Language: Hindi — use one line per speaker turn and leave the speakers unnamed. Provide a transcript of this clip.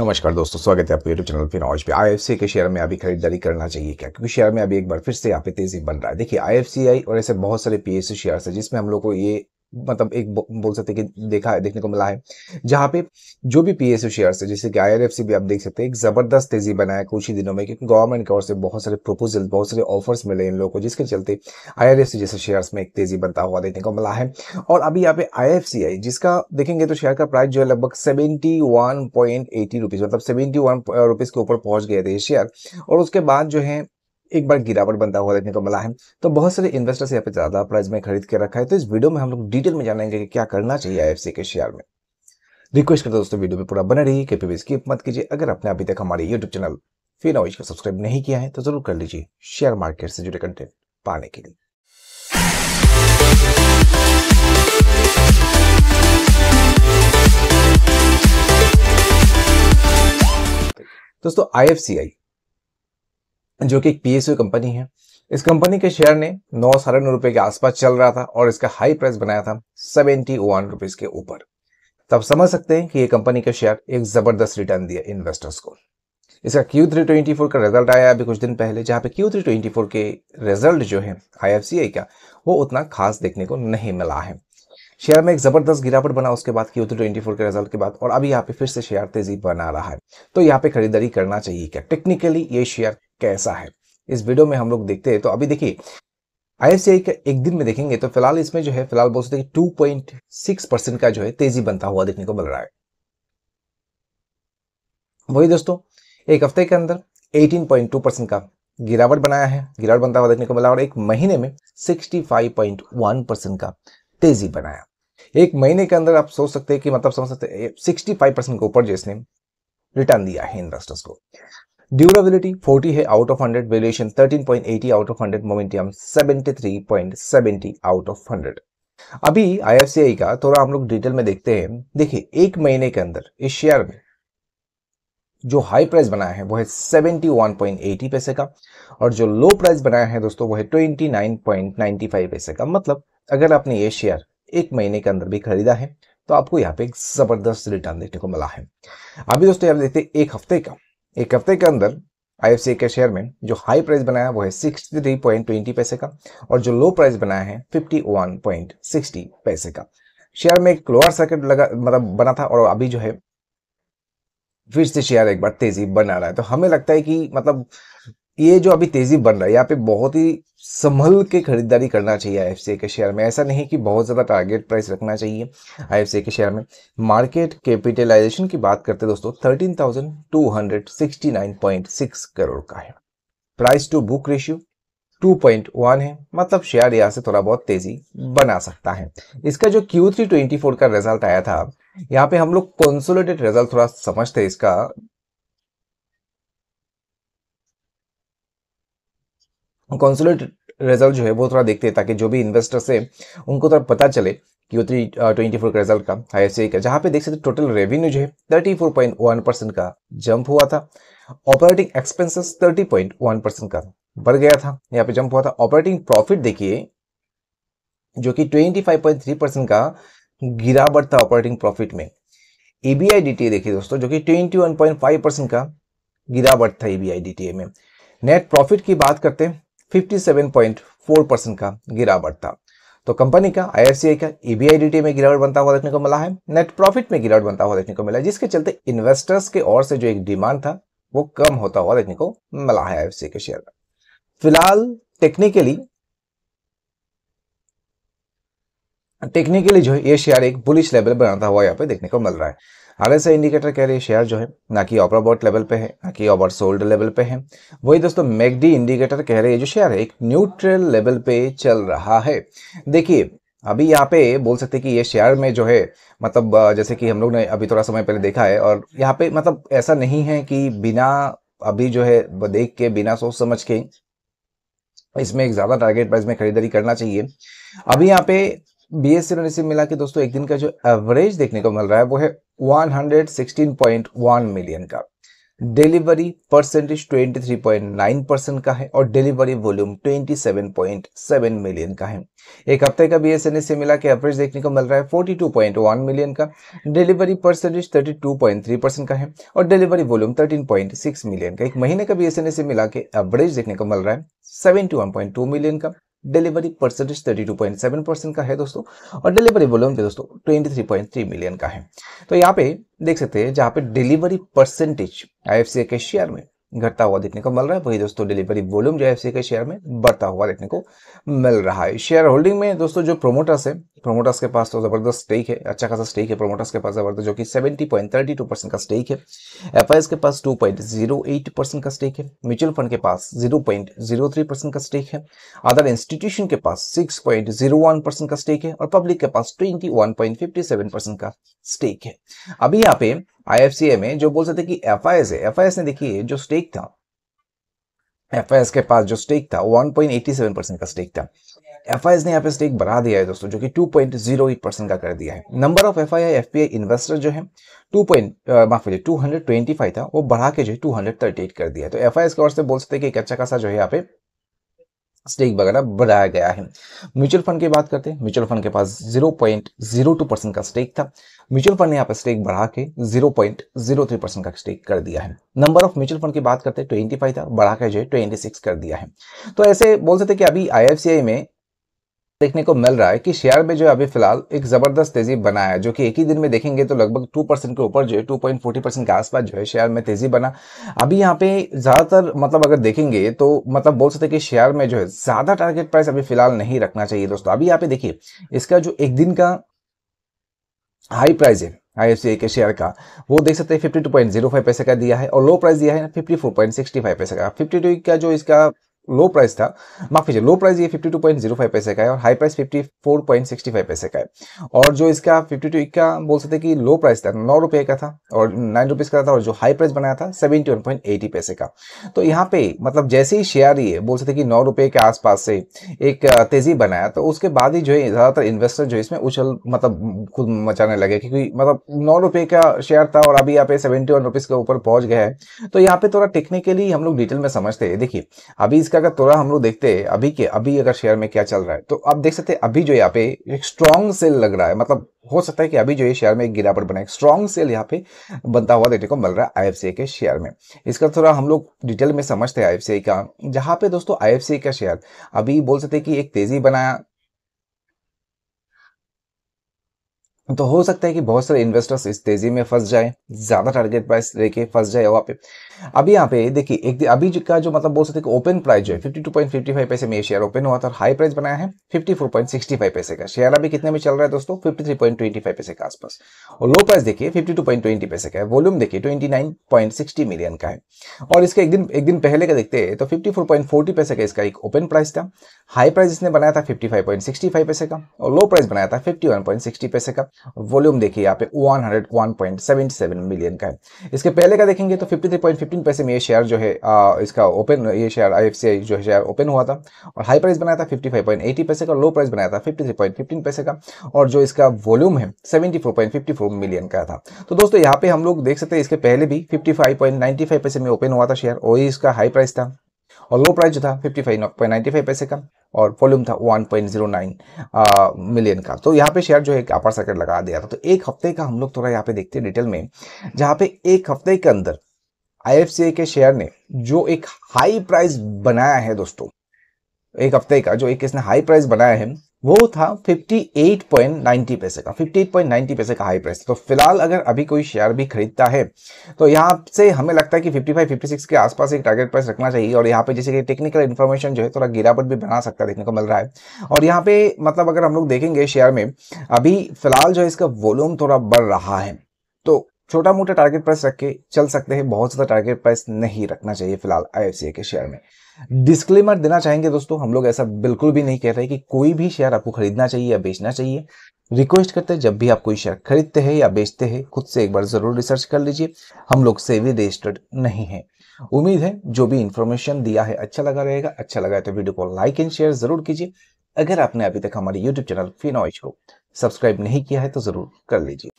नमस्कार दोस्तों स्वागत है आपके यूट्यूब चैनल फिर आज पे आई के शेयर में अभी खरीदारी करना चाहिए क्या क्योंकि शेयर में अभी एक बार फिर से यहाँ पे तेजी बन रहा है देखिए आई और ऐसे बहुत सारे पी एस शेयर है जिसमें हम लोग को ये मतलब एक बोल सकते हैं कि देखा है देखने को मिला है जहाँ पे जो भी पीएसयू शेयर्स है जैसे कि आईआरएफसी भी आप देख सकते हैं एक जबरदस्त तेजी बनाया कुछ ही दिनों में क्योंकि गवर्नमेंट की ओर से बहुत सारे प्रपोजल बहुत सारे ऑफर्स मिले इन लोगों को जिसके चलते आईआरएफसी जैसे शेयर्स में एक तेजी बनता हुआ देखने को मिला है और अभी यहाँ पे आई आई जिसका देखेंगे तो शेयर का प्राइस जो है लगभग seventy one point eighty rupees मतलब सेवेंटी वन रुपीज के ऊपर पहुंच गए थे शेयर और उसके बाद जो है एक बार गिरावट बनता हुआ देखने को मिला है तो बहुत सारे इन्वेस्टर्स यहाँ पे ज्यादा प्राइस में खरीद के रखा है तो इस वीडियो में हम लोग डिटेल में जानेंगे कि क्या करना चाहिए आई के शेयर में रिक्वेस्ट करता दोस्तों वीडियो में पूरा बने रही कभी भी स्किप मत कीजिए अगर आपने अभी तक हमारे यूट्यूब चैनल फिर फिनोज को सब्सक्राइब नहीं किया है तो जरूर कर लीजिए शेयर मार्केट से जुड़े कंटेंट पाने के लिए दोस्तों आई जो कि एक पीएसयू कंपनी है इस कंपनी के शेयर ने नौ साढ़े नौ रुपए के आसपास चल रहा था और इसका हाई प्राइस बनाया था सेवेंटी वन रुपीज के ऊपर तब समझ सकते हैं कि ये कंपनी के शेयर एक जबरदस्त रिटर्न दिया इन्वेस्टर्स को इसका क्यू थ्री ट्वेंटी फोर का रिजल्ट आया अभी कुछ दिन पहले जहां पे क्यू थ्री ट्वेंटी फोर के रिजल्ट जो है आई एफ सी आई का वो उतना खास देखने को नहीं मिला है शेयर में एक जबरदस्त गिरावट बना उसके बाद की ट्वेंटी फोर के रिजल्ट के बाद और अभी यहाँ पे फिर से शेयर तेजी बना रहा है तो यहाँ पे खरीदारी करना चाहिए क्या टेक्निकली ये शेयर कैसा है इस वीडियो में हम लोग देखते हैं तो अभी देखिए आई का एक दिन में देखेंगे तो फिलहाल इसमें जो है फिलहाल बोल सकते टू पॉइंट सिक्स परसेंट का जो है तेजी बनता हुआ देखने को मिल रहा है वही दोस्तों एक हफ्ते के अंदर टू परसेंट का गिरावट बनाया है गिरावट बनता हुआ देखने को मिला और एक महीने में 65.1 परसेंट का तेजी बनाया एक महीने के अंदर आप सोच सकते हैं कि मतलब समझ सकते सिक्सटी फाइव परसेंट के ऊपर जिसने रिटर्न दिया है इन्वेस्टर्स को ड्यूरेबिलिटी 40 है out of 100 valuation 13.80 out of 100 momentum 73.70 out of 100 अभी आई का थोड़ा हम लोग डिटेल में देखते हैं देखिए एक महीने के अंदर इस शेयर में जो हाई प्राइस बनाया है वो है 71.80 पैसे का और जो लो प्राइस बनाया है दोस्तों वो है 29.95 पैसे का मतलब अगर आपने ये शेयर एक महीने के अंदर भी खरीदा है तो आपको यहाँ पे एक ज़बरदस्त रिटर्न देखने को मिला है अभी दोस्तों यहाँ देखते हैं एक हफ्ते का एक हफ्ते के अंदर आई के शेयर में जो हाई प्राइस बनाया वो है सिक्सटी पैसे का और जो लो प्राइस बनाया है फिफ्टी पैसे का शेयर में एक लोअर सर्किट लगा मतलब बना था और अभी जो है फिर से शेयर एक बार तेजी बना रहा है तो हमें लगता है कि मतलब ये जो अभी तेज़ी बन रहा है यहाँ पे बहुत ही संभल के खरीदारी करना चाहिए आई के शेयर में ऐसा नहीं कि बहुत ज़्यादा टारगेट प्राइस रखना चाहिए आई के शेयर में मार्केट कैपिटलाइजेशन की बात करते हैं दोस्तों 13,269.6 करोड़ का है प्राइस टू बुक रेशियो 2.1 है मतलब शेयर यहाँ से थोड़ा बहुत तेजी बना सकता है इसका जो Q3 24 का रिजल्ट आया था यहाँ पे हम लोग कंसोलिडेट रिजल्ट थोड़ा समझते हैं इसका कंसोलिडेट रिजल्ट जो है वो थोड़ा देखते हैं ताकि जो भी इन्वेस्टर्स है उनको थोड़ा पता चले कि थ्री ट्वेंटी फोर का रिजल्ट का आई एफ का जहाँ पे देख सकते टोटल रेवेन्यू जो है thirty four point one percent का जंप हुआ था operating expenses thirty point one percent का बढ़ गया था यहाँ पे जंप हुआ था ऑपरेटिंग प्रॉफिट देखिए जो कि twenty five point three percent का गिरावट था ऑपरेटिंग प्रॉफिट में एबीआई डीटीए देखिए दोस्तों जो कि twenty one point five percent का गिरावट था एबीआई डीटीए में नेट प्रॉफिट की बात करते हैं 57.4 परसेंट का गिरावट था तो कंपनी का आई का ई e में गिरावट बनता हुआ देखने को मिला है नेट प्रॉफिट में गिरावट बनता हुआ देखने को मिला है जिसके चलते इन्वेस्टर्स के और से जो एक डिमांड था वो कम होता हुआ देखने को मिला है आई के शेयर में फिलहाल टेक्निकली टेक्निकली जो है ये शेयर एक बुलिश लेवल बनाता हुआ यहाँ पे देखने को मिल रहा है आर एस इंडिकेटर कह रही है शेयर जो है ना कि ओवरबॉट लेवल पे है ना कि ओवर सोल्ड लेवल पे है वही दोस्तों मैगडी इंडिकेटर कह रहे हैं जो शेयर है एक न्यूट्रल लेवल पे चल रहा है देखिए अभी यहाँ पे बोल सकते हैं कि ये शेयर में जो है मतलब जैसे कि हम लोग ने अभी थोड़ा समय पहले देखा है और यहाँ पे मतलब ऐसा नहीं है कि बिना अभी जो है देख के बिना सोच समझ के इसमें एक ज़्यादा टारगेट प्राइस में खरीदारी करना चाहिए अभी यहाँ पे बी एस सी मिला के दोस्तों एक दिन का जो एवरेज देखने को मिल रहा है वो है 116.1 मिलियन का डिलीवरी परसेंटेज 23.9 परसेंट का है और डिलीवरी वॉल्यूम 27.7 मिलियन का है एक हफ्ते का B S N S C मिला के एवरेज देखने को मिल रहा है 42.1 मिलियन का डिलीवरी परसेंटेज 32.3 परसेंट का है और डिलीवरी वॉल्यूम 13.6 मिलियन का एक महीने का B S N S C मिला के एवरेज देखने को मिल रहा है seventy one point two million का डिलीवरी परसेंटेज 32.7 परसेंट का है दोस्तों और डिलीवरी वॉल्यूम जो दोस्तों 23.3 मिलियन का है तो यहाँ पे देख सकते हैं जहाँ पे डिलीवरी परसेंटेज आई के शेयर में घटता हुआ देखने को मिल रहा है वही दोस्तों डिलीवरी वॉल्यूम जो है के शेयर में बढ़ता हुआ देखने को मिल रहा है शेयर होल्डिंग में दोस्तों जो प्रोमोटर्स है प्रोमोटर्स के पास तो जबरदस्त स्टेक है अच्छा खासा स्टेक है प्रोमोटर्स के पास जबरदस्त जो कि seventy point thirty two percent का स्टेक है एफ के पास two point zero eight percent का स्टेक है म्यूचुअल फंड के पास zero point zero three percent का स्टेक है अदर इंस्टीट्यूशन के पास six point zero one percent का स्टेक है और पब्लिक के पास twenty one point fifty seven percent का स्टेक है अभी यहाँ पे आई में जो बोल सकते कि एफ आई है एफ ने देखिए जो स्टेक था एफ के पास जो स्टेक था 1.87 परसेंट का स्टेक था एफ ने यहाँ पे स्टेक बढ़ा दिया है दोस्तों जो कि 2.08 परसेंट का कर दिया है number of F I F investor जो है टू पॉइंट माफ कीजिए टू था वो बढ़ा के जो है टू कर दिया है तो एफ आई एस की ओर से बोल सकते हैं कि एक अच्छा खासा जो है यहाँ पे स्टेक वगैरह बढ़ाया गया है म्यूचुअल फंड की बात करते हैं म्यूचुअल फंड के पास 0.02 परसेंट का स्टेक था म्यूचुअल फंड ने यहाँ पर स्टेक बढ़ा के 0.03 परसेंट का स्टेक कर दिया है नंबर ऑफ म्यूचुअल फंड की बात करते हैं ट्वेंटी फाइव था बढ़ा के जो है ट्वेंटी सिक्स कर दिया है तो ऐसे बोल सकते कि अभी आई में देखने को मिल रहा है कि शेयर में जो अभी फिलहाल एक जबरदस्त तेजी बना है जो कि एक ही दिन में देखेंगे तो लगभग टू परसेंट के ऊपर जो है टू पॉइंट फोर्टी परसेंट के आसपास जो है शेयर में तेजी बना अभी यहाँ पे ज्यादातर मतलब अगर देखेंगे तो मतलब बोल सकते कि शेयर में जो है ज्यादा टारगेट प्राइस अभी फिलहाल नहीं रखना चाहिए दोस्तों अभी यहाँ पे देखिए इसका जो एक दिन का हाई प्राइस है आई के शेयर का वो देख सकते हैं 52.05 पैसे का दिया है और लो प्राइस दिया है फिफ्टी फोर पैसे का 52 का जो इसका लो प्राइस था माफ कीजिए लो प्राइस ये 52.05 पैसे का है और हाई प्राइस 54.65 पैसे का है और जो इसका 52 का बोल सकते कि लो प्राइस था नौ रुपये का था और नाइन रुपीज़ का था और जो हाई प्राइस बनाया था 71.80 पैसे का तो यहाँ पे मतलब जैसे ही शेयर ये बोल सकते कि नौ रुपये के आसपास से एक तेज़ी बनाया तो उसके बाद ही जो है ज़्यादातर इन्वेस्टर जो इसमें उछल मतलब खुद मचाने लगे क्योंकि मतलब नौ रुपये का शेयर था और अभी यहाँ पे सेवेंटी वन के ऊपर पहुंच गया है तो यहाँ पे थोड़ा टेक्निकली हम लोग डिटेल में समझते हैं देखिए अभी इसका अगर तोड़ा हम लोग देखते हैं अभी के अभी अगर शेयर में क्या चल रहा है तो आप देख सकते हैं अभी जो यहाँ पे एक स्ट्रॉन्ग सेल लग रहा है मतलब हो सकता है कि अभी जो ये शेयर में एक गिरावट बना एक स्ट्रॉन्ग सेल यहाँ पे बनता हुआ देखने को मिल रहा है आई के शेयर में इसका थोड़ा हम लोग डिटेल में समझते हैं आई का जहाँ पे दोस्तों आई का शेयर अभी बोल सकते हैं कि एक तेजी बनाया तो हो सकता है कि बहुत सारे इन्वेस्टर्स इस तेजी में फंस जाए ज्यादा टारगेट प्राइस लेके फंस जाए वहाँ पे अभी यहाँ पे देखिए एक अभी का जो मतलब बोल सकते हैं कि ओपन प्राइस जो है 52.55 पैसे में ये शेयर ओपन हुआ था और हाई प्राइस बनाया है 54.65 पैसे का शेयर अभी कितने में चल रहा है दोस्तों फाइव पैसे के आसपास और लो प्राइस देखिए ट्वेंटी पैसे का है वॉल्यूम देखिए सिक्सटी मिलियन का है और इसका एक दिन एक दिन पहले का देखते हैं तो फोर्टी पैसे का इसका एक ओपन प्राइस था हाई प्राइस इसने बनाया था फाइव पैसे का और लो प्राइस बनाया था सिक्सटी पैसे का वॉल्यूम देखिए यहाँ पे 101.77 मिलियन का है इसके पहले का देखेंगे तो 53.15 पैसे में ये शेयर जो है आ, इसका ओपन ये शेयर आई जो है शेयर ओपन हुआ था और हाई प्राइस बनाया था 55.80 पैसे का लो प्राइस बनाया था 53.15 पैसे का और जो इसका वॉल्यूम है 74.54 मिलियन का था तो दोस्तों यहाँ पे हम लोग देख सकते हैं इसके पहले भी फाइव पैसे में ओपन हुआ था शेयर वही इसका हाई प्राइस था और लो प्राइस जो था fifty five point ninety five पैसे का और वॉल्यूम था one point zero nine million का तो यहाँ पे शेयर जो है अपर सर्किट लगा दिया था तो एक हफ्ते का हम लोग थोड़ा यहाँ पे देखते हैं डिटेल में जहाँ पे एक हफ्ते के अंदर आई के शेयर ने जो एक हाई प्राइस बनाया है दोस्तों एक हफ्ते का जो एक इसने हाई प्राइस बनाया है वो था 58.90 पैसे का 58.90 पैसे का हाई प्राइस तो फिलहाल अगर अभी कोई शेयर भी खरीदता है तो यहाँ से हमें लगता है कि 55 56 के आसपास एक टारगेट प्राइस रखना चाहिए और यहाँ पे जैसे कि टेक्निकल इन्फॉर्मेशन जो है थोड़ा गिरावट भी बना सकता है देखने को मिल रहा है और यहाँ पे मतलब अगर हम लोग देखेंगे शेयर में अभी फिलहाल जो है इसका वॉल्यूम थोड़ा बढ़ रहा है तो छोटा मोटा टारगेट प्राइस रख के चल सकते हैं बहुत ज़्यादा टारगेट प्राइस नहीं रखना चाहिए फिलहाल आई के शेयर में डिस्क्लेमर देना चाहेंगे दोस्तों हम लोग ऐसा बिल्कुल भी नहीं कह रहे कि कोई भी शेयर आपको खरीदना चाहिए या बेचना चाहिए रिक्वेस्ट करते हैं जब भी आप कोई शेयर खरीदते हैं या बेचते हैं खुद से एक बार ज़रूर रिसर्च कर लीजिए हम लोग से भी रजिस्टर्ड नहीं है उम्मीद है जो भी इंफॉर्मेशन दिया है अच्छा लगा रहेगा अच्छा लगा है तो वीडियो को लाइक एंड शेयर ज़रूर कीजिए अगर आपने अभी तक हमारे यूट्यूब चैनल फिनॉइज को सब्सक्राइब नहीं किया है तो ज़रूर कर लीजिए